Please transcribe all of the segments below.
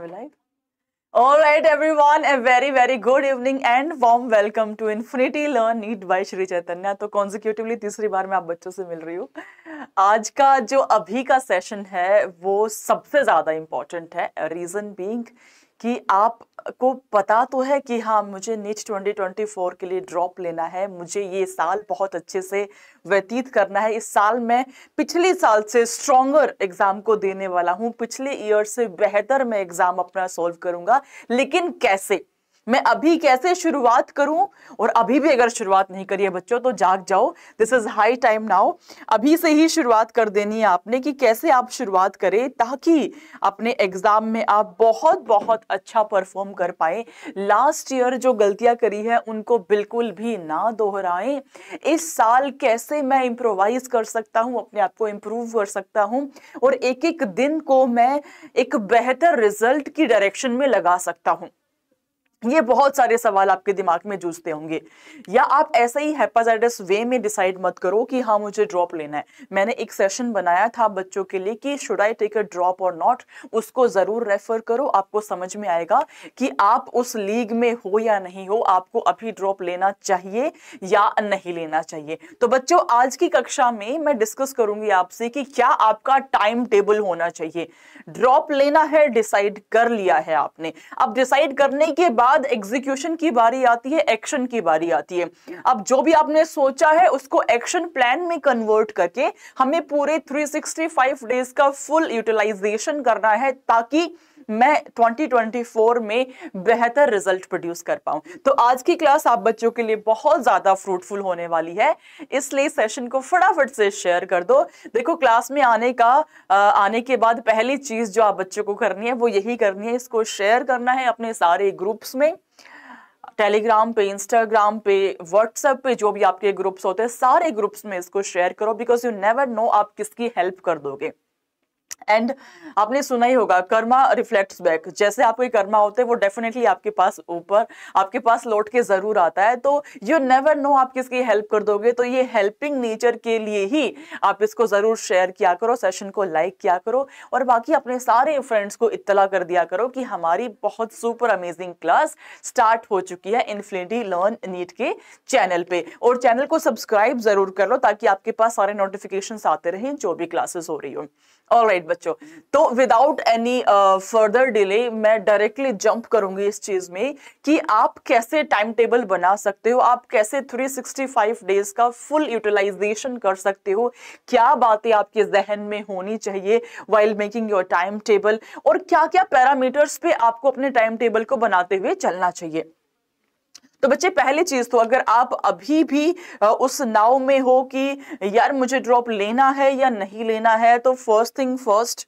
Are we live? All right, everyone, a very, very good evening and warm welcome to Infinity Learn Need by Shri चैतन्य तो consecutively तीसरी बार मैं आप बच्चों से मिल रही हूँ आज का जो अभी का सेशन है वो सबसे ज़्यादा इम्पॉर्टेंट है रीज़न बींग कि आप को पता तो है कि हाँ मुझे नीच 2024 के लिए ड्रॉप लेना है मुझे ये साल बहुत अच्छे से व्यतीत करना है इस साल मैं पिछले साल से स्ट्रॉन्गर एग्ज़ाम को देने वाला हूँ पिछले ईयर से बेहतर मैं एग्ज़ाम अपना सॉल्व करूँगा लेकिन कैसे मैं अभी कैसे शुरुआत करूं और अभी भी अगर शुरुआत नहीं करी है बच्चों तो जाग जाओ this is high time now अभी से ही शुरुआत कर देनी है आपने कि कैसे आप शुरुआत करें ताकि अपने एग्जाम में आप बहुत बहुत अच्छा परफॉर्म कर पाए लास्ट ईयर जो गलतियां करी है उनको बिल्कुल भी ना दोहराएं इस साल कैसे मैं इम्प्रोवाइज कर सकता हूँ अपने आप को इम्प्रूव कर सकता हूँ और एक एक दिन को मैं एक बेहतर रिजल्ट की डायरेक्शन में लगा सकता हूँ ये बहुत सारे सवाल आपके दिमाग में जूझते होंगे या आप ऐसे ही हेपाजाइडस वे में डिसाइड मत करो कि हाँ मुझे ड्रॉप लेना है मैंने एक सेशन बनाया था बच्चों के लिए कि should I take a drop or not उसको ज़रूर रेफर करो आपको समझ में आएगा कि आप उस लीग में हो या नहीं हो आपको अभी ड्रॉप लेना चाहिए या नहीं लेना चाहिए तो बच्चों आज की कक्षा में मैं डिस्कस करूंगी आपसे कि क्या आपका टाइम टेबल होना चाहिए ड्रॉप लेना है डिसाइड कर लिया है आपने अब डिसाइड करने के बाद बाद एग्जीक्यूशन की बारी आती है एक्शन की बारी आती है अब जो भी आपने सोचा है उसको एक्शन प्लान में कन्वर्ट करके हमें पूरे 365 डेज का फुल यूटिलाइजेशन करना है ताकि मैं 2024 में बेहतर रिजल्ट प्रोड्यूस कर पाऊँ तो आज की क्लास आप बच्चों के लिए बहुत ज़्यादा फ्रूटफुल होने वाली है इसलिए सेशन को फटाफट से शेयर कर दो देखो क्लास में आने का आने के बाद पहली चीज़ जो आप बच्चों को करनी है वो यही करनी है इसको शेयर करना है अपने सारे ग्रुप्स में टेलीग्राम पे इंस्टाग्राम पे व्हाट्सएप पे जो भी आपके ग्रुप्स होते हैं सारे ग्रुप्स में इसको शेयर करो बिकॉज यू नेवर नो आप किसकी हेल्प कर दोगे एंड आपने सुना ही होगा कर्मा रिफ्लेक्ट्स बैक जैसे आपके कर्मा होते हैं वो डेफिनेटली आपके पास ऊपर आपके पास लौट के जरूर आता है तो यू नेवर नो आप किसकी हेल्प कर दोगे तो ये हेल्पिंग नेचर के लिए ही आप इसको जरूर शेयर किया करो सेशन को लाइक किया करो और बाकी अपने सारे फ्रेंड्स को इतला कर दिया करो कि हमारी बहुत सुपर अमेजिंग क्लास स्टार्ट हो चुकी है इन्फिनिटी लर्न नीट के चैनल पे और चैनल को सब्सक्राइब जरूर कर लो ताकि आपके पास सारे नोटिफिकेशन आते रहें जो भी क्लासेस हो रही हो ऑल राइट right, बच्चों तो विदाउट एनी फर्दर डिले मैं डायरेक्टली जंप करूंगी इस चीज में कि आप कैसे टाइम टेबल बना सकते हो आप कैसे 365 डेज का फुल यूटिलाइजेशन कर सकते हो क्या बातें आपके जहन में होनी चाहिए while making your time table और क्या क्या पैरामीटर्स पे आपको अपने टाइम टेबल को बनाते हुए चलना चाहिए तो बच्चे पहली चीज तो अगर आप अभी भी उस नाव में हो कि यार मुझे ड्रॉप लेना है या नहीं लेना है तो first thing first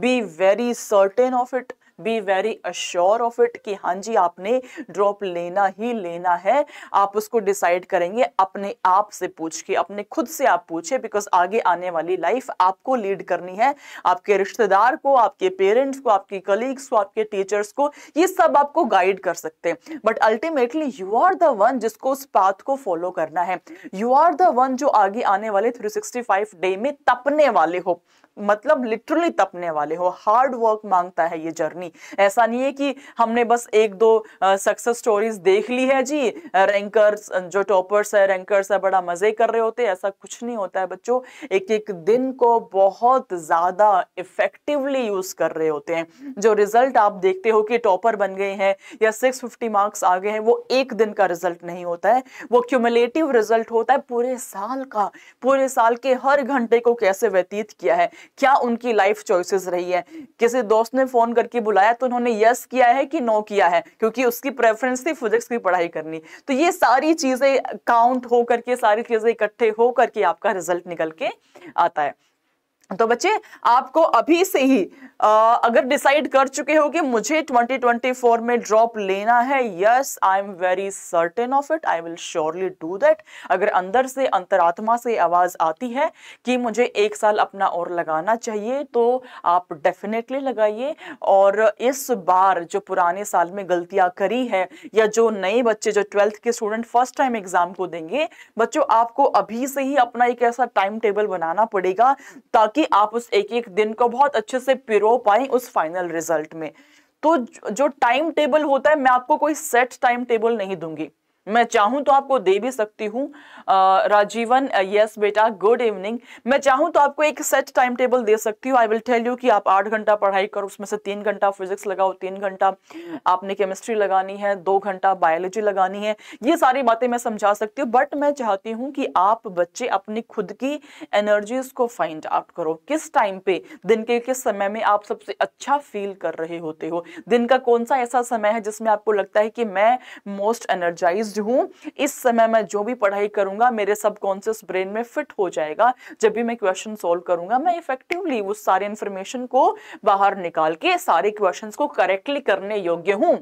be very certain of it be very assure of it कि हाँ जी आपने ड्रॉप लेना ही लेना है आप उसको डिसाइड करेंगे अपने आप से पूछ के अपने खुद से आप पूछे बिकॉज आगे आने वाली लाइफ आपको लीड करनी है आपके रिश्तेदार को आपके पेरेंट्स को आपके कलीग्स को आपके टीचर्स को ये सब आपको गाइड कर सकते हैं but ultimately you are the one जिसको उस पाथ को फॉलो करना है यू आर द वन जो आगे आने वाले 365 डे में तपने वाले हो मतलब लिटरली तपने वाले हो हार्ड वर्क मांगता है ये जर्नी ऐसा नहीं है कि हमने बस एक दो सक्सेस स्टोरीज देख ली है जी रैंकर्स जो टॉपर्स है रैंकर्स है बड़ा मजे कर रहे होते ऐसा कुछ नहीं होता है बच्चों एक एक दिन को बहुत ज्यादा इफेक्टिवली यूज कर रहे होते हैं जो रिजल्ट आप देखते हो कि टॉपर बन गए हैं या सिक्स मार्क्स आ गए हैं वो एक दिन का रिजल्ट नहीं होता है वो क्यूमुलेटिव रिजल्ट होता है पूरे साल का पूरे साल के हर घंटे को कैसे व्यतीत किया है क्या उनकी लाइफ चॉइसेस रही है किसी दोस्त ने फोन करके बुलाया तो उन्होंने यस किया है कि नो किया है क्योंकि उसकी प्रेफरेंस थी फिजिक्स की पढ़ाई करनी तो ये सारी चीज़ें काउंट होकर के सारी चीज़ें इकट्ठे होकर के आपका रिजल्ट निकल के आता है तो बच्चे आपको अभी से ही आ, अगर डिसाइड कर चुके हो कि मुझे 2024 में ड्रॉप लेना है yes I am very certain of it I will surely do that अगर अंदर से अंतरात्मा से आवाज़ आती है कि मुझे एक साल अपना और लगाना चाहिए तो आप डेफिनेटली लगाइए और इस बार जो पुराने साल में गलतियाँ करी है या जो नए बच्चे जो ट्वेल्थ के स्टूडेंट फर्स्ट टाइम एग्ज़ाम को देंगे बच्चों आपको अभी से ही अपना एक ऐसा टाइम टेबल बनाना पड़ेगा ताकि ताकि आप उस एक एक दिन को बहुत अच्छे से पिरो पाए उस फाइनल रिजल्ट में तो जो टाइम टेबल होता है मैं आपको कोई सेट टाइम टेबल नहीं दूंगी मैं चाहूं तो आपको दे भी सकती हूं राजीवन यस बेटा गुड इवनिंग मैं चाहूं तो आपको एक सेट टाइम टेबल दे सकती हूँ आई विल टेल यू कि आप आठ घंटा पढ़ाई करो उसमें से तीन घंटा फिजिक्स लगाओ तीन घंटा आपने केमिस्ट्री लगानी है दो घंटा बायोलॉजी लगानी है ये सारी बातें मैं समझा सकती हूँ बट मैं चाहती हूँ कि आप बच्चे अपनी खुद की एनर्जीज को फाइंड आउट करो किस टाइम पे दिन के किस समय में आप सबसे अच्छा फील कर रहे होते हो दिन का कौन सा ऐसा समय है जिसमें आपको लगता है कि मैं मोस्ट एनर्जाइज एंगेज हूँ इस समय मैं जो भी पढ़ाई करूंगा मेरे सबकॉन्सियस ब्रेन में फिट हो जाएगा जब भी मैं क्वेश्चन सोल्व करूंगा मैं इफेक्टिवली उस सारे इन्फॉर्मेशन को बाहर निकाल के सारे क्वेश्चन को करेक्टली करने योग्य हूँ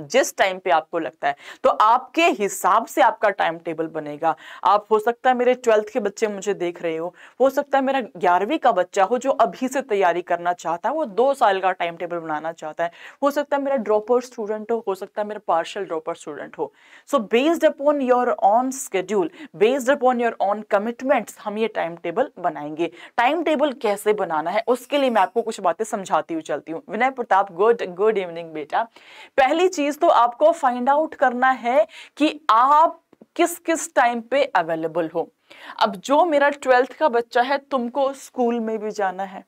जिस टाइम पे आपको लगता है तो आपके हिसाब से आपका टाइम टेबल बनेगा आप हो सकता है मेरे ट्वेल्थ के बच्चे मुझे देख रहे हो हो सकता है मेरा ग्यारहवीं का बच्चा हो जो अभी से तैयारी करना चाहता है वो दो साल का टाइम टेबल बनाना चाहता है हो सकता है मेरा ड्रॉपर स्टूडेंट हो हो सकता है मेरा पार्शल ड्रॉपर स्टूडेंट हो so based upon your own schedule based upon your own commitment हम ये टाइम टेबल बनाएंगे टाइम टेबल कैसे बनाना है उसके लिए मैं आपको कुछ बातें समझाती हुई चलती हूँ Vinay Pratap good good evening बेटा पहली चीज चीज तो आपको फाइंड आउट करना है कि आप किस किस टाइम पे अवेलेबल हो अब जो मेरा ट्वेल्थ का बच्चा है तुमको स्कूल में भी जाना है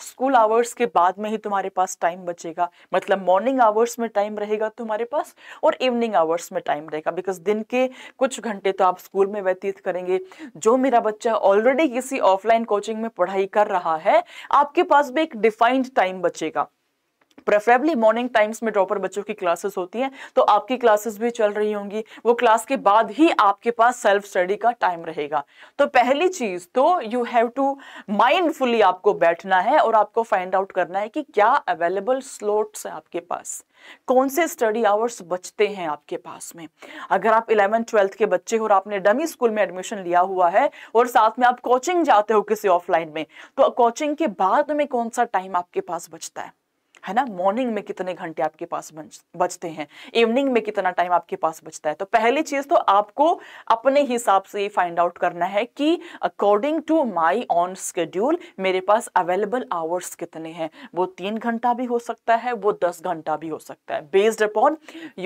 स्कूल आवर्स के बाद में ही तुम्हारे पास टाइम बचेगा मतलब मॉर्निंग आवर्स में टाइम रहेगा तुम्हारे पास और इवनिंग आवर्स में टाइम रहेगा बिकॉज दिन के कुछ घंटे तो आप स्कूल में व्यतीत करेंगे जो मेरा बच्चा ऑलरेडी किसी ऑफलाइन कोचिंग में पढ़ाई कर रहा है आपके पास भी एक डिफाइंड टाइम बचेगा प्रेफरेबली मॉर्निंग टाइम्स में ड्रॉपर बच्चों की क्लासेस होती हैं तो आपकी क्लासेस भी चल रही होंगी वो क्लास के बाद ही आपके पास सेल्फ स्टडी का टाइम रहेगा तो पहली चीज तो यू हैव टू माइंडफुली आपको बैठना है और आपको फाइंड आउट करना है कि क्या अवेलेबल स्लोट्स है आपके पास कौन से स्टडी आवर्स बचते हैं आपके पास में अगर आप इलेवन ट्वेल्थ के बच्चे हो और आपने डमी स्कूल में एडमिशन लिया हुआ है और साथ में आप कोचिंग जाते हो किसी ऑफलाइन में तो कोचिंग के बाद में कौन सा टाइम आपके पास बचता है है ना मॉर्निंग में कितने घंटे आपके पास बचते हैं इवनिंग में कितना टाइम आपके पास बचता है तो पहली चीज तो आपको अपने हिसाब से फाइंड आउट करना है कि according to my own schedule मेरे पास अवेलेबल आवर्स कितने हैं वो तीन घंटा भी हो सकता है वो दस घंटा भी हो सकता है based upon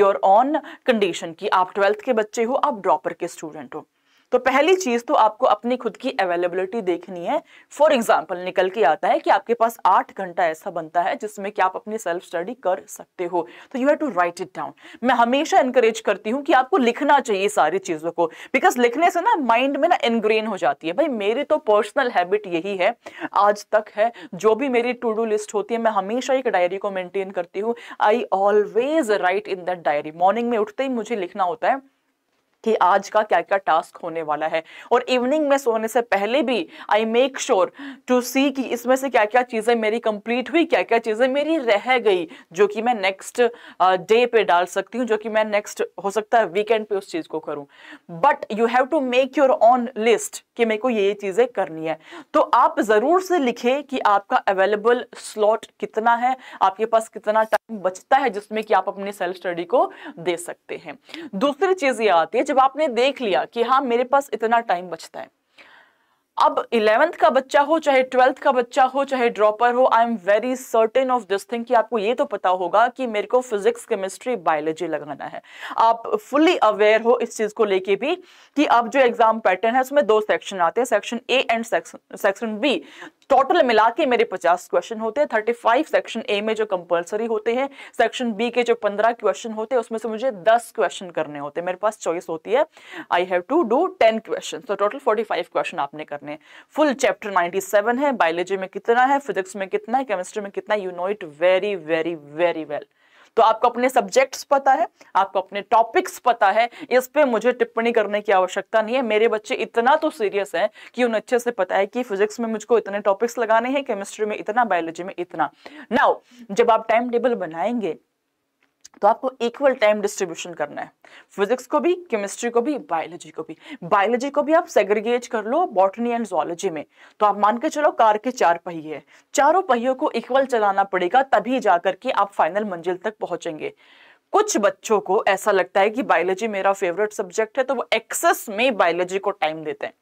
your own condition कि आप ट्वेल्थ के बच्चे हो आप ड्रॉपर के स्टूडेंट हो तो पहली चीज तो आपको अपनी खुद की अवेलेबिलिटी देखनी है फॉर एग्जाम्पल निकल के आता है कि आपके पास आठ घंटा ऐसा बनता है जिसमें कि आप अपनी सेल्फ स्टडी कर सकते हो तो you have to write it down मैं हमेशा इंकरेज करती हूँ कि आपको लिखना चाहिए सारी चीजों को बिकॉज लिखने से ना माइंड में ना इनग्रेन हो जाती है भाई मेरी तो पर्सनल हैबिट यही है आज तक है जो भी मेरी टू डू लिस्ट होती है मैं हमेशा एक डायरी को मेंटेन करती हूँ I always write in that diary morning में उठते ही मुझे लिखना होता है कि आज का क्या क्या टास्क होने वाला है और इवनिंग में सोने से पहले भी I make sure to see कि इसमें से क्या क्या चीज़ें मेरी कंप्लीट हुई क्या क्या चीज़ें मेरी रह गई जो कि मैं नेक्स्ट डे पे डाल सकती हूँ जो कि मैं नेक्स्ट हो सकता है वीकेंड पे उस चीज़ को करूँ but you have to make your own list कि मेरे को ये ये चीज़ें करनी है तो आप ज़रूर से लिखें कि आपका अवेलेबल स्लॉट कितना है आपके पास कितना टाइम बचता है जिसमें कि आप अपने सेल्फ स्टडी को दे सकते हैं दूसरी चीज़ ये आती है जब जब आपने देख लिया कि हाँ मेरे पास इतना टाइम बचता है अब इलेवेंथ का बच्चा हो चाहे ट्वेल्थ का बच्चा हो चाहे ड्रॉपर हो I am very certain of this thing कि आपको ये तो पता होगा कि मेरे को फिजिक्स केमिस्ट्री बायोलॉजी लगाना है आप फुली अवेयर हो इस चीज़ को लेके भी कि अब जो एग्जाम पैटर्न है उसमें दो सेक्शन आते हैं section A and section B total मिला के मेरे 50 क्वेश्चन होते हैं 35 सेक्शन ए में जो कंपलसरी होते हैं सेक्शन बी के जो 15 क्वेश्चन होते हैं उसमें से मुझे 10 क्वेश्चन करने होते हैं मेरे पास चॉइस होती है I have to do 10 question तो टोटल 45 क्वेश्चन आपने करने हैं फुल चैप्टर 97 है बायोलॉजी में कितना है फिजिक्स में कितना है केमिस्ट्री में कितना you know it very very very well तो आपको अपने सब्जेक्ट्स पता है आपको अपने टॉपिक्स पता है इस पर मुझे टिप्पणी करने की आवश्यकता नहीं है मेरे बच्चे इतना तो सीरियस है कि उन्हें अच्छे से पता है कि फिजिक्स में मुझको इतने टॉपिक्स लगाने हैं केमिस्ट्री में इतना बायोलॉजी में इतना नाउ जब आप टाइम टेबल बनाएंगे तो आपको इक्वल टाइम डिस्ट्रीब्यूशन करना है फिजिक्स को भी केमिस्ट्री को भी बायोलॉजी को भी बायोलॉजी को भी आप सेग्रीगेट कर लो बॉटनी एंड जोलॉजी में तो आप मान के चलो कार के चार पहिए हैं चारों पहियों को इक्वल चलाना पड़ेगा तभी जाकर के आप फाइनल मंजिल तक पहुंचेंगे कुछ बच्चों को ऐसा लगता है कि बायोलॉजी मेरा फेवरेट सब्जेक्ट है तो वो एक्सेस में बायोलॉजी को टाइम देते हैं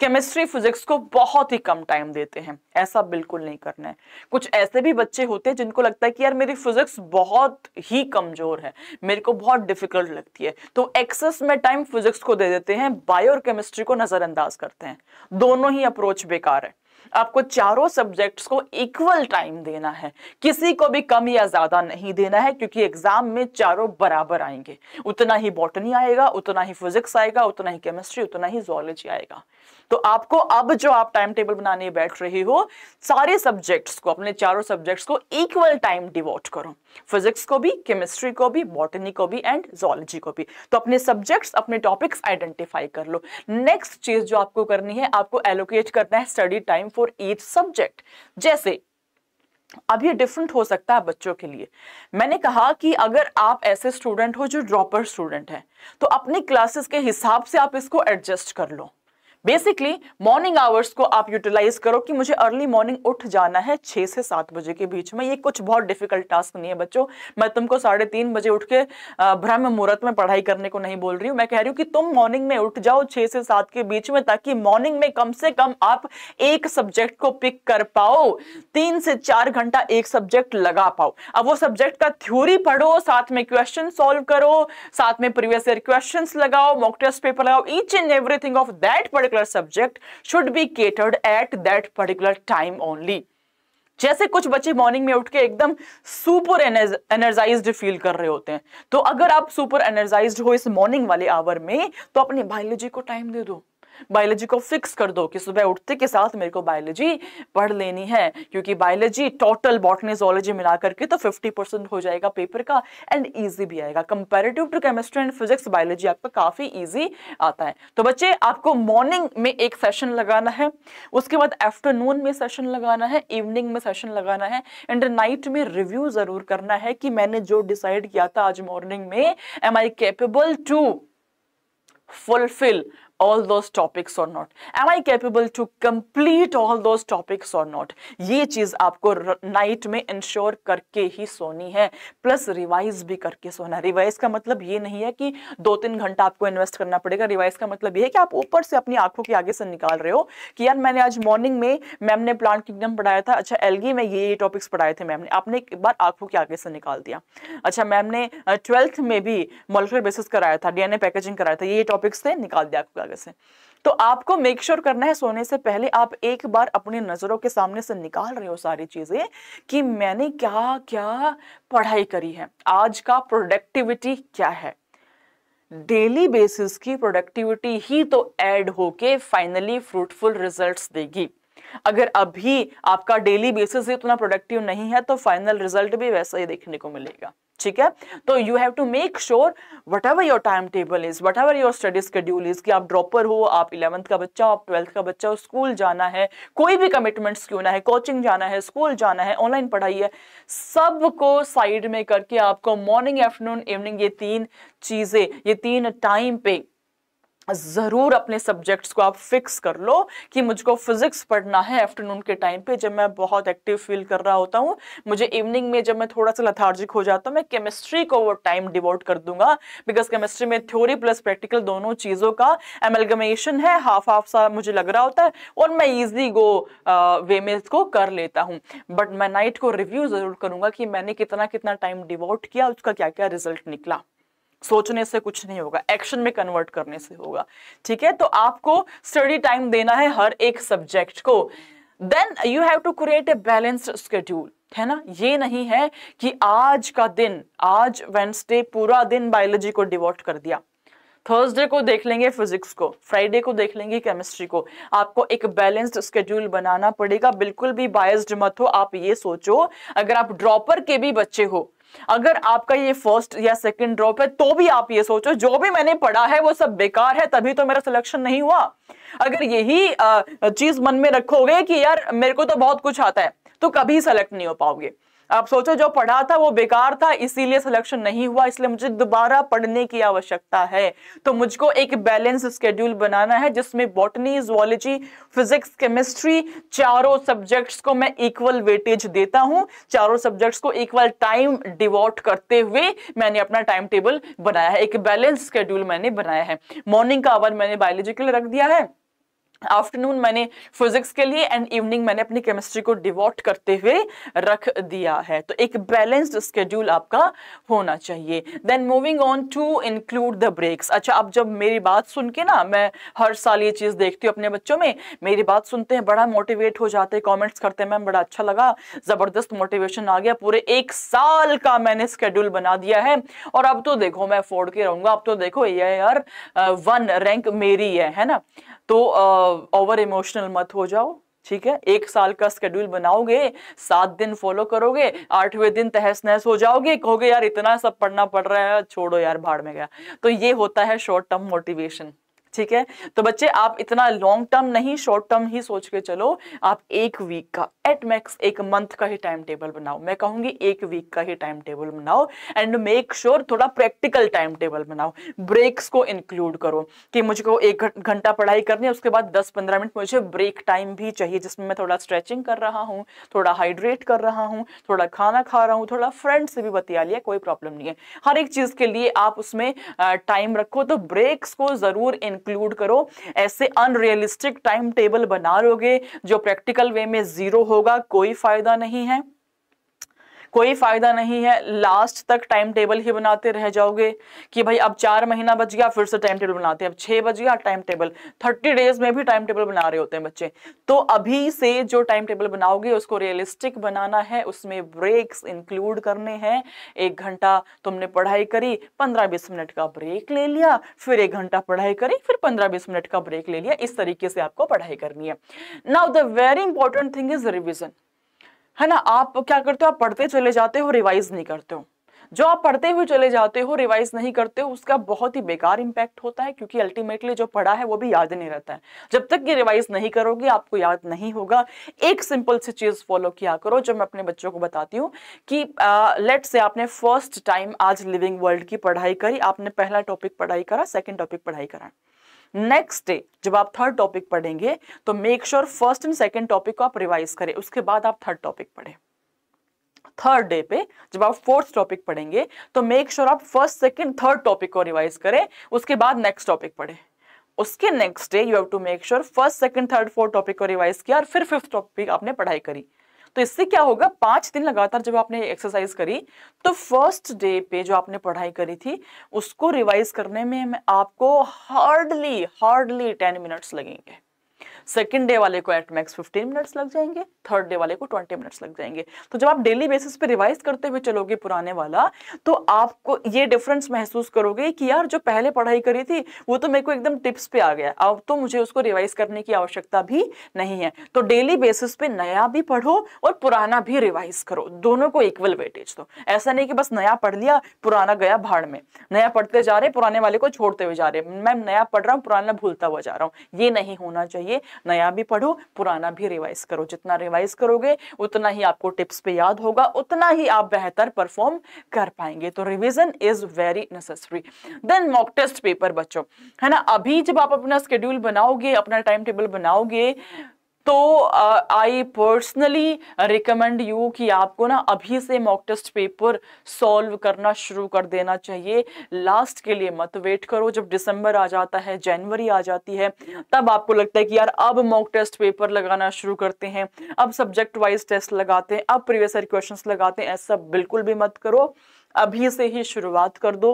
केमिस्ट्री फिजिक्स को बहुत ही कम टाइम देते हैं ऐसा बिल्कुल नहीं करना है कुछ ऐसे भी बच्चे होते हैं जिनको लगता है कि यार मेरी फिजिक्स बहुत ही कमजोर है मेरे को बहुत डिफिकल्ट लगती है तो एक्सेस में टाइम फिजिक्स को दे देते हैं बायो और केमिस्ट्री को नजरअंदाज करते हैं दोनों ही अप्रोच बेकार है आपको चारों सब्जेक्ट्स को इक्वल टाइम देना है किसी को भी कम या ज़्यादा नहीं देना है क्योंकि एग्जाम में चारों बराबर आएंगे उतना ही बॉटनी आएगा उतना ही फिजिक्स आएगा उतना ही केमिस्ट्री उतना ही जोलॉजी आएगा तो आपको अब जो आप टाइम टेबल बनाने बैठ रहे हो सारे सब्जेक्ट्स को अपने चारों सब्जेक्ट्स को इक्वल टाइम डिवोट करो फिजिक्स को भी केमिस्ट्री को भी बॉटनी को भी एंड जोलॉजी को भी तो अपने सब्जेक्ट्स अपने टॉपिक्स आइडेंटिफाई कर लो नेक्स्ट चीज जो आपको करनी है आपको एलोकेट करना है study time for each subject जैसे अब ये डिफरेंट हो सकता है बच्चों के लिए मैंने कहा कि अगर आप ऐसे स्टूडेंट हो जो ड्रॉपर स्टूडेंट हैं तो अपनी क्लासेस के हिसाब से आप इसको एडजस्ट कर लो बेसिकली मॉर्निंग आवर्स को आप यूटिलाइज करो कि मुझे अर्ली मॉर्निंग उठ जाना है छह से सात बजे के बीच में ये कुछ बहुत डिफिकल्ट टास्क नहीं है बच्चों मैं तुमको साढ़े तीन बजे उठ के ब्रह्म मुहूर्त में पढ़ाई करने को नहीं बोल रही हूँ मैं कह रही हूँ कि तुम मॉर्निंग में उठ जाओ छह से सात के बीच में ताकि मॉर्निंग में कम से कम आप एक सब्जेक्ट को पिक कर पाओ तीन से चार घंटा एक सब्जेक्ट लगा पाओ अब वो सब्जेक्ट का थ्योरी पढ़ो साथ में क्वेश्चन सॉल्व करो साथ में प्रीवियस ईयर क्वेश्चन लगाओ मॉक टेस्ट पेपर लगाओ each and everything of that particular subject should be catered at that particular time only जैसे कुछ बच्चे मॉर्निंग में उठ के एकदम सुपर एनर्जाइज फील कर रहे होते हैं तो अगर आप सुपर एनर्जाइज हो इस मॉर्निंग वाले आवर में तो अपने बायोलॉजी को टाइम दे दो बायोलॉजी को फिक्स कर दो कि सुबह उठते के साथ मेरे को बायोलॉजी पढ़ लेनी है क्योंकि बायोलॉजी टोटल बॉटनी जोलॉजी मिला करके तो 50 परसेंट हो जाएगा पेपर का एंड ईजी भी आएगा comparative to chemistry and physics biology आपका काफ़ी ईजी आता है तो बच्चे आपको मॉर्निंग में एक सेशन लगाना है उसके बाद आफ्टरनून में सेशन लगाना है इवनिंग में सेशन लगाना है एंड नाइट में रिव्यू ज़रूर करना है कि मैंने जो डिसाइड किया था आज मॉर्निंग में am I capable to fulfil all those topics or not am i capable to complete all those topics or not ये चीज आपको नाइट में इंश्योर करके ही सोनी है प्लस रिवाइज भी करके सोना रिवाइज का मतलब ये नहीं है कि दो तीन घंटा आपको इन्वेस्ट करना पड़ेगा रिवाइज का मतलब ये है कि आप ऊपर से अपनी आंखों के आगे से निकाल रहे हो कि यार मैंने आज मॉर्निंग में मैम ने प्लांट किंगडम पढ़ाया था अच्छा एलगी में ये ये टॉपिक्स पढ़ाए थे मैम ने आपने एक बार आंखों के आगे से निकाल दिया अच्छा मैम ने ट्वेल्थ में भी मोलिकुलर बेसिस कराया था डीएनए पैकेजिंग कराया था ये टॉपिक्स थे निकाल दिया आपको अलग से तो आपको मेक श्योर sure करना है सोने से पहले आप एक बार अपनी नज़रों के सामने से निकाल रहे हो सारी चीज़ें कि मैंने क्या क्या पढ़ाई करी है आज का प्रोडक्टिविटी क्या है डेली बेसिस की प्रोडक्टिविटी ही तो ऐड होके फाइनली फ्रूटफुल रिजल्ट्स देगी अगर अभी आपका डेली बेसिस इतना प्रोडक्टिव नहीं है तो फाइनल रिजल्ट भी वैसा ही देखने को मिलेगा ठीक है तो you have to make sure whatever your time table is whatever your study schedule is कि आप ड्रॉपर हो आप इलेवंथ का बच्चा हो आप ट्वेल्थ का बच्चा हो स्कूल जाना है कोई भी कमिटमेंट्स क्यों ना है कोचिंग जाना है स्कूल जाना है ऑनलाइन पढ़ाई है सबको साइड में करके आपको मॉर्निंग आफ्टरनून इवनिंग ये तीन चीज़ें ये तीन टाइम पे ज़रूर अपने सब्जेक्ट्स को आप फिक्स कर लो कि मुझको फिजिक्स पढ़ना है आफ्टरनून के टाइम पे जब मैं बहुत एक्टिव फील कर रहा होता हूँ मुझे इवनिंग में जब मैं थोड़ा सा लथार्जिक हो जाता हूँ मैं केमिस्ट्री को वो टाइम डिवोट कर दूंगा बिकॉज केमिस्ट्री में थ्योरी प्लस प्रैक्टिकल दोनों चीज़ों का एमलगमेशन है हाफ हाफ सा मुझे लग रहा होता है और मैं ईजली गो वे में इसको कर लेता हूँ बट मैं नाइट को रिव्यू ज़रूर करूँगा कि मैंने कितना कितना टाइम डिवोट किया उसका क्या क्या रिजल्ट निकला सोचने से कुछ नहीं होगा एक्शन में कन्वर्ट करने से होगा ठीक है तो आपको स्टडी टाइम देना है हर एक सब्जेक्ट को then you have to create a balanced schedule है ना ये नहीं है कि आज का दिन आज वेंसडे पूरा दिन बायोलॉजी को डिवोट कर दिया थर्सडे को देख लेंगे फिजिक्स को फ्राइडे को देख लेंगे केमिस्ट्री को आपको एक बैलेंस्ड स्केड्यूल बनाना पड़ेगा बिल्कुल भी बायस्ड मत हो आप ये सोचो अगर आप ड्रॉपर के भी बच्चे हो अगर आपका ये फर्स्ट या सेकेंड ड्रॉप है तो भी आप ये सोचो जो भी मैंने पढ़ा है वो सब बेकार है तभी तो मेरा सिलेक्शन नहीं हुआ अगर यही चीज मन में रखोगे कि यार मेरे को तो बहुत कुछ आता है तो कभी सेलेक्ट नहीं हो पाओगे आप सोचो जो पढ़ा था वो बेकार था इसीलिए सिलेक्शन नहीं हुआ इसलिए मुझे दोबारा पढ़ने की आवश्यकता है तो मुझको एक बैलेंस स्केड्यूल बनाना है जिसमें बॉटनी जोलॉजी फिजिक्स केमिस्ट्री चारों सब्जेक्ट्स को मैं इक्वल वेटेज देता हूँ चारों सब्जेक्ट्स को इक्वल टाइम डिवोट करते हुए मैंने अपना टाइम टेबल बनाया है एक बैलेंस स्केड्यूल मैंने बनाया है मॉर्निंग का आवर मैंने बायोलॉजी के लिए रख दिया है आफ्टरनून मैंने फिजिक्स के लिए एंड इवनिंग मैंने अपनी केमिस्ट्री को डिवोट करते हुए रख दिया है तो एक बैलेंस्ड स्केड्यूल आपका होना चाहिए then moving on to include the breaks अच्छा अब जब मेरी बात सुन के ना मैं हर साल ये चीज़ देखती हूँ अपने बच्चों में मेरी बात सुनते हैं बड़ा मोटिवेट हो जाते हैं कॉमेंट्स करते हैं मैम बड़ा अच्छा लगा ज़बरदस्त मोटिवेशन आ गया पूरे एक साल का मैंने स्केड्यूल बना दिया है और अब तो देखो मैं अफोर्ड के रहूंगा अब तो देखो ये यार वन रैंक मेरी है है ना तो ओवर इमोशनल मत हो जाओ ठीक है एक साल का स्केड्यूल बनाओगे सात दिन फॉलो करोगे आठवें दिन तहस नहस हो जाओगे कहोगे यार इतना सब पढ़ना पड़ रहा है छोड़ो यार भाड़ में गया तो ये होता है शॉर्ट टर्म मोटिवेशन ठीक है तो बच्चे आप इतना लॉन्ग टर्म नहीं शॉर्ट टर्म ही सोच के चलो आप एक वीक का एट मैक्स एक मंथ का ही टाइम टेबल बनाओ मैं कहूंगी एक वीक का ही टाइम टेबल बनाओ एंड मेक श्योर थोड़ा प्रैक्टिकल टाइम टेबल बनाओ ब्रेक्स को इंक्लूड करो कि मुझको एक घंटा पढ़ाई करनी है उसके बाद दस पंद्रह मिनट मुझे ब्रेक टाइम भी चाहिए जिसमें मैं थोड़ा स्ट्रेचिंग कर रहा हूँ थोड़ा हाइड्रेट कर रहा हूँ थोड़ा खाना खा रहा हूँ थोड़ा फ्रेंड से भी बतिया लिया कोई प्रॉब्लम नहीं है हर एक चीज़ के लिए आप उसमें टाइम रखो तो ब्रेक्स को ज़रूर इंक्लूड करो ऐसे अनरियलिस्टिक टाइम टेबल बना लोगे जो प्रैक्टिकल वे में जीरो होगा कोई फायदा नहीं है कोई फ़ायदा नहीं है लास्ट तक टाइम टेबल ही बनाते रह जाओगे कि भाई अब चार महीना बच गया फिर से टाइम टेबल बनाते हैं अब छह बज गया टाइम टेबल थर्टी डेज में भी टाइम टेबल बना रहे होते हैं बच्चे तो अभी से जो टाइम टेबल बनाओगे उसको रियलिस्टिक बनाना है उसमें ब्रेक्स इंक्लूड करने हैं एक घंटा तुमने पढ़ाई करी पंद्रह बीस मिनट का ब्रेक ले लिया फिर एक घंटा पढ़ाई करी फिर पंद्रह बीस मिनट का ब्रेक ले लिया इस तरीके से आपको पढ़ाई करनी है now the very important thing is revision है ना आप क्या करते हो आप पढ़ते चले जाते हो रिवाइज नहीं करते हो जो आप पढ़ते हुए चले जाते हो रिवाइज नहीं करते हो उसका बहुत ही बेकार इम्पैक्ट होता है क्योंकि अल्टीमेटली जो पढ़ा है वो भी याद नहीं रहता है जब तक ये रिवाइज नहीं करोगे आपको याद नहीं होगा एक सिंपल सी चीज़ फॉलो किया करो जो मैं अपने बच्चों को बताती हूँ कि लेट से आपने फर्स्ट टाइम आज लिविंग वर्ल्ड की पढ़ाई करी आपने पहला टॉपिक पढ़ाई करा सेकेंड टॉपिक पढ़ाई करा नेक्स्ट डे जब आप थर्ड टॉपिक पढ़ेंगे तो make sure first and second topic को आप रिवाइज करें उसके बाद आप थर्ड टॉपिक पढ़ें थर्ड डे पे जब आप फोर्थ टॉपिक पढ़ेंगे तो मेक श्योर sure आप फर्स्ट सेकेंड थर्ड टॉपिक को रिवाइज करें उसके बाद नेक्स्ट टॉपिक पढ़ें उसके next day you have to make sure first second third fourth topic को रिवाइज किया और फिर फिफ्थ टॉपिक आपने पढ़ाई करी तो इससे क्या होगा पांच दिन लगातार जब आपने एक्सरसाइज करी तो फर्स्ट डे पे जो आपने पढ़ाई करी थी उसको रिवाइज करने में आपको हार्डली हार्डली टेन मिनट्स लगेंगे सेकेंड डे वाले को एट मैक्स फिफ्टीन मिनट्स लग जाएंगे थर्ड डे वाले को ट्वेंटी मिनट्स लग जाएंगे तो जब आप डेली बेसिस पे रिवाइज करते हुए चलोगे पुराने वाला तो आपको ये डिफरेंस महसूस करोगे कि यार जो पहले पढ़ाई करी थी वो तो मेरे को एकदम टिप्स पे आ गया अब तो मुझे उसको रिवाइज करने की आवश्यकता भी नहीं है तो डेली बेसिस पे नया भी पढ़ो और पुराना भी रिवाइज करो दोनों को इक्वल वेटेज दो ऐसा नहीं कि बस नया पढ़ लिया पुराना गया भाड़ में नया पढ़ते जा रहे पुराने वाले को छोड़ते हुए जा रहे मैम नया पढ़ रहा हूँ पुराना भूलता हुआ जा रहा हूँ ये नहीं होना चाहिए नया भी पढ़ो पुराना भी रिवाइज करो जितना रिवाइज करोगे उतना ही आपको टिप्स पे याद होगा उतना ही आप बेहतर परफॉर्म कर पाएंगे तो revision is very necessary then mock test paper बच्चों है ना अभी जब आप अपना स्केड्यूल बनाओगे अपना टाइम टेबल बनाओगे तो आई पर्सनली रिकमेंड यू कि आपको ना अभी से मॉक टेस्ट पेपर सॉल्व करना शुरू कर देना चाहिए लास्ट के लिए मत वेट करो जब दिसंबर आ जाता है जनवरी आ जाती है तब आपको लगता है कि यार अब मॉक टेस्ट पेपर लगाना शुरू करते हैं अब सब्जेक्ट वाइज टेस्ट लगाते हैं अब प्रीवियस क्वेश्चन लगाते हैं ऐसा बिल्कुल भी मत करो अभी से ही शुरुआत कर दो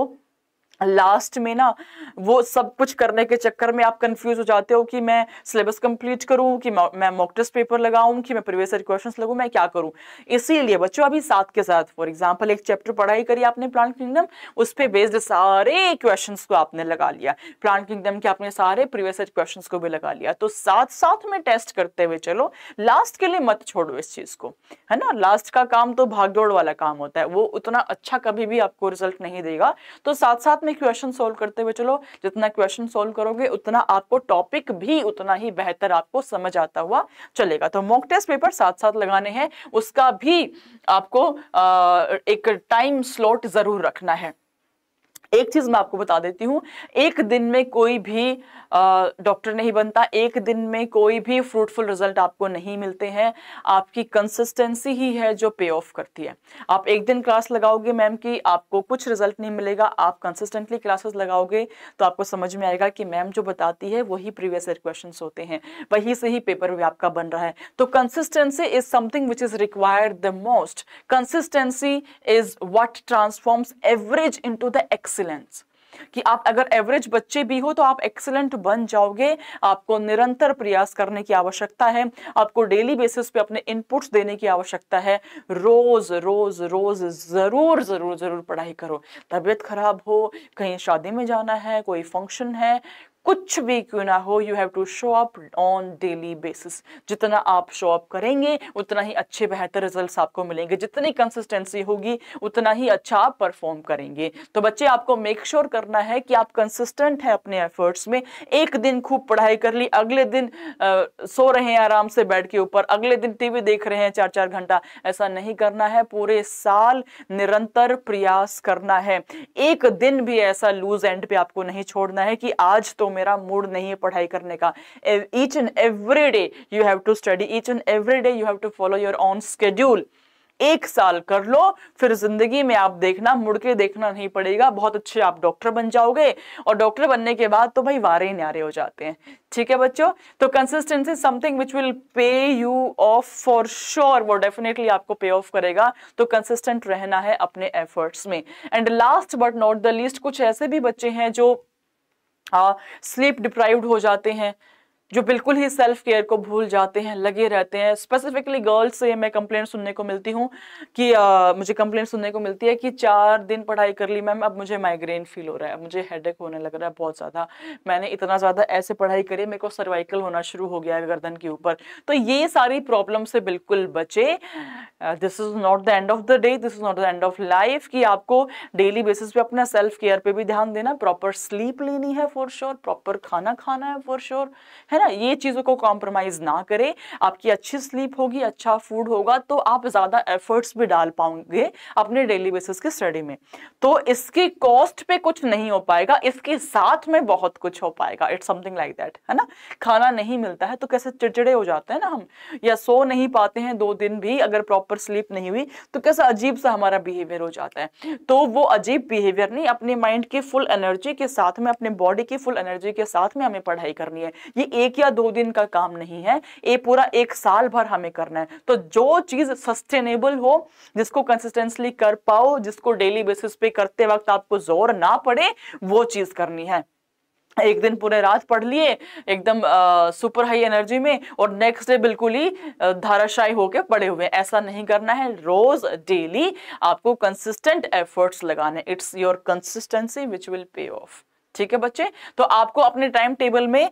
लास्ट में ना वो सब कुछ करने के चक्कर में आप कंफ्यूज हो जाते हो कि मैं सिलेबस कंप्लीट करूं कि मैं मॉक टेस्ट पेपर लगाऊं कि मैं प्रीवियस ईयर क्वेश्चंस लगूं मैं क्या करूं इसीलिए बच्चों अभी साथ के साथ फॉर एग्जांपल एक चैप्टर पढ़ाई करी आपने प्लांट किंगडम उस पर बेस्ड सारे क्वेश्चन को आपने लगा लिया प्लांट किंगडम के आपने सारे प्रीवियस ईयर क्वेश्चन को भी लगा लिया तो साथ साथ में टेस्ट करते हुए चलो लास्ट के लिए मत छोड़ो इस चीज को है ना लास्ट का काम तो भागदौड़ वाला काम होता है वो उतना अच्छा कभी भी आपको रिजल्ट नहीं देगा तो साथ साथ में अपने क्वेश्चन सोल्व करते हुए चलो जितना क्वेश्चन सोल्व करोगे उतना आपको टॉपिक भी उतना ही बेहतर आपको समझ आता हुआ चलेगा तो मॉक टेस्ट पेपर साथ साथ लगाने हैं उसका भी आपको आ, एक टाइम स्लॉट जरूर रखना है एक चीज मैं आपको बता देती हूँ एक दिन में कोई भी डॉक्टर नहीं बनता एक दिन में कोई भी फ्रूटफुल रिजल्ट आपको नहीं मिलते हैं आपकी कंसिस्टेंसी ही है जो पे ऑफ करती है आप एक दिन क्लास लगाओगे मैम कि आपको कुछ रिजल्ट नहीं मिलेगा आप कंसिस्टेंटली क्लासेस लगाओगे तो आपको समझ में आएगा कि मैम जो बताती है वही प्रीवियस ईयर क्वेश्चन होते हैं वही से ही पेपर भी आपका बन रहा है तो consistency is something which is required the most consistency is what transforms average in the excel excellence कि आप अगर एवरेज बच्चे भी हो तो आप एक्सेलेंट बन जाओगे आपको निरंतर प्रयास करने की आवश्यकता है आपको डेली बेसिस पे अपने इनपुट्स देने की आवश्यकता है रोज रोज रोज जरूर जरूर जरूर पढ़ाई करो तबीयत खराब हो कहीं शादी में जाना है कोई फंक्शन है कुछ भी क्यों ना हो you have to show up on daily basis जितना आप शो अप करेंगे उतना ही अच्छे बेहतर रिजल्ट्स आपको मिलेंगे जितनी कंसिस्टेंसी होगी उतना ही अच्छा आप परफॉर्म करेंगे तो बच्चे आपको मेक श्योर sure करना है कि आप कंसिस्टेंट हैं अपने एफर्ट्स में एक दिन खूब पढ़ाई कर ली अगले दिन आ, सो रहे हैं आराम से बेड के ऊपर अगले दिन टीवी देख रहे हैं चार चार घंटा ऐसा नहीं करना है पूरे साल निरंतर प्रयास करना है एक दिन भी ऐसा लूज एंड पे आपको नहीं छोड़ना है कि आज तो मेरा मूड नहीं है पढ़ाई करने का each and every day you have to study each and every day you have to follow your own schedule एक साल कर लो फिर जिंदगी में आप देखना मुड़ के देखना नहीं पड़ेगा बहुत अच्छे आप डॉक्टर बन जाओगे और डॉक्टर बनने के बाद तो भाई वारे न्यारे हो जाते हैं ठीक है बच्चों तो consistency something which will pay you off for sure वो डेफिनेटली आपको पे ऑफ करेगा तो कंसिस्टेंट रहना है अपने एफर्ट्स में and last but not the least कुछ ऐसे भी बच्चे हैं जो स्लीप डिप्राइव्ड हो जाते हैं जो बिल्कुल ही सेल्फ केयर को भूल जाते हैं लगे रहते हैं स्पेसिफिकली गर्ल्स से मैं कंप्लेन सुनने को मिलती हूँ कि आ, मुझे कंप्लेन सुनने को मिलती है कि चार दिन पढ़ाई कर ली मैम अब मुझे माइग्रेन फील हो रहा है मुझे हेडेक होने लग रहा है बहुत ज़्यादा मैंने इतना ज़्यादा ऐसे पढ़ाई करी मेरे को सर्वाइकल होना शुरू हो गया है गर्दन के ऊपर तो ये सारी प्रॉब्लम से बिल्कुल बचे this is not the end of the day this is not the end of life कि आपको डेली बेसिस पे अपना सेल्फ केयर पे भी ध्यान देना प्रॉपर स्लीप लेनी है फॉर श्योर प्रॉपर खाना खाना है फॉर श्योर है ना ये चीज़ों को कॉम्प्रोमाइज़ ना करें आपकी अच्छी स्लीप होगी अच्छा फूड होगा तो आप ज़्यादा एफर्ट्स भी डाल पाओगे अपने डेली बेसिस की स्टडी में तो इसकी कॉस्ट पे कुछ नहीं हो पाएगा इसके साथ में बहुत कुछ हो पाएगा इट्स समथिंग लाइक दैट है ना खाना नहीं मिलता है तो कैसे चिड़चिड़े हो जाते हैं ना हम या सो नहीं पाते हैं दो दिन भी अगर प्रॉपर स्लीप नहीं हुई तो कैसे अजीब सा हमारा बिहेवियर हो जाता है तो वो अजीब बिहेवियर नहीं अपने माइंड की फुल एनर्जी के साथ में अपने बॉडी की फुल एनर्जी के साथ में हमें पढ़ाई करनी है ये एक एक या दो दिन का काम नहीं है ये पूरा एक साल भर हमें करना है तो जो चीज सस्टेनेबल हो जिसको कंसिस्टेंसली कर पाओ जिसको डेली बेसिस पे करते वक्त आपको जोर ना पड़े वो चीज करनी है एक दिन पूरे रात पढ़ लिए एकदम सुपर हाई एनर्जी में और नेक्स्ट डे बिल्कुल ही धाराशाही होकर पड़े हुए ऐसा नहीं करना है रोज डेली आपको कंसिस्टेंट एफर्ट्स लगाने it's your consistency which will pay off ठीक है बच्चे तो आपको अपने टाइम टेबल में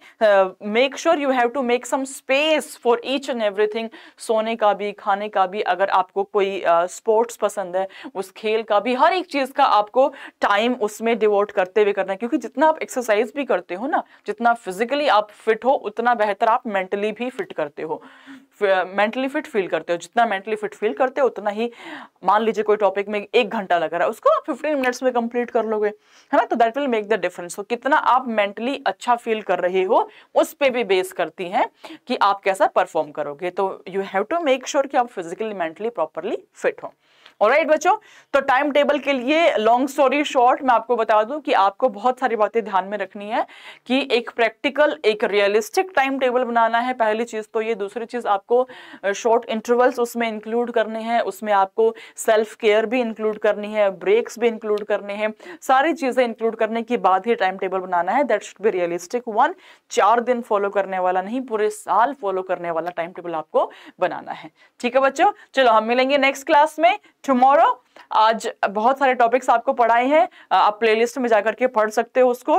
make sure you have to make some space for each and everything सोने का भी खाने का भी अगर आपको कोई स्पोर्ट्स uh, पसंद है उस खेल का भी हर एक चीज़ का आपको टाइम उसमें डिवोट करते हुए करना है क्योंकि जितना आप एक्सरसाइज भी करते हो ना जितना फिजिकली आप फिट हो उतना बेहतर आप मेंटली भी फिट करते हो मेंटली फिट फील करते हो जितना मेंटली फिट फील करते हो उतना ही मान लीजिए कोई टॉपिक में एक घंटा लग रहा है उसको आप फिफ्टीन मिनट्स में कंप्लीट कर लोगे है ना तो that will make the difference तो कितना आप मेंटली अच्छा फील कर रहे हो उस पर भी बेस करती हैं कि आप कैसा परफॉर्म करोगे तो you have to make sure कि आप फिजिकली मेंटली प्रॉपरली फिट हो और राइट बच्चों तो टाइम टेबल के लिए लॉन्ग स्टोरी शॉर्ट मैं आपको बता दूं कि आपको बहुत सारी बातें ध्यान में रखनी है कि एक प्रैक्टिकल एक रियलिस्टिक टाइम टेबल बनाना है पहली चीज़ तो ये दूसरी चीज़ आपको शॉर्ट इंटरवल्स उसमें इंक्लूड करने हैं उसमें आपको सेल्फ केयर भी इंक्लूड करनी है ब्रेक्स भी इंक्लूड करने हैं सारी चीज़ें इंक्लूड करने के बाद ही टाइम टेबल बनाना है that should be realistic one चार दिन फॉलो करने वाला नहीं पूरे साल फॉलो करने वाला टाइम टेबल आपको बनाना है ठीक है बच्चों चलो हम मिलेंगे नेक्स्ट क्लास में टुमारो आज बहुत सारे टॉपिक्स आपको पढ़ाए हैं आप प्लेलिस्ट में जाकर के पढ़ सकते हो उसको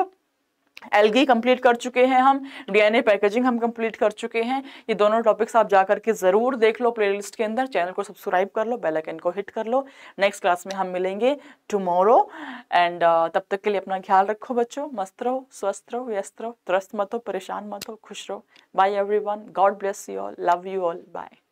एलगी कंप्लीट कर चुके हैं हम डीएनए पैकेजिंग हम कंप्लीट कर चुके हैं ये दोनों टॉपिक्स आप जा करके ज़रूर देख लो प्लेलिस्ट के अंदर चैनल को सब्सक्राइब कर लो बेल आइकन को हिट कर लो नेक्स्ट क्लास में हम मिलेंगे टुमारो एंड uh, तब तक के लिए अपना ख्याल रखो बच्चों मस्त रहो स्वस्थ रहो व्यस्त रहो त्रस्त मत हो परेशान मत हो खुश रहो bye one God bless you all love you all bye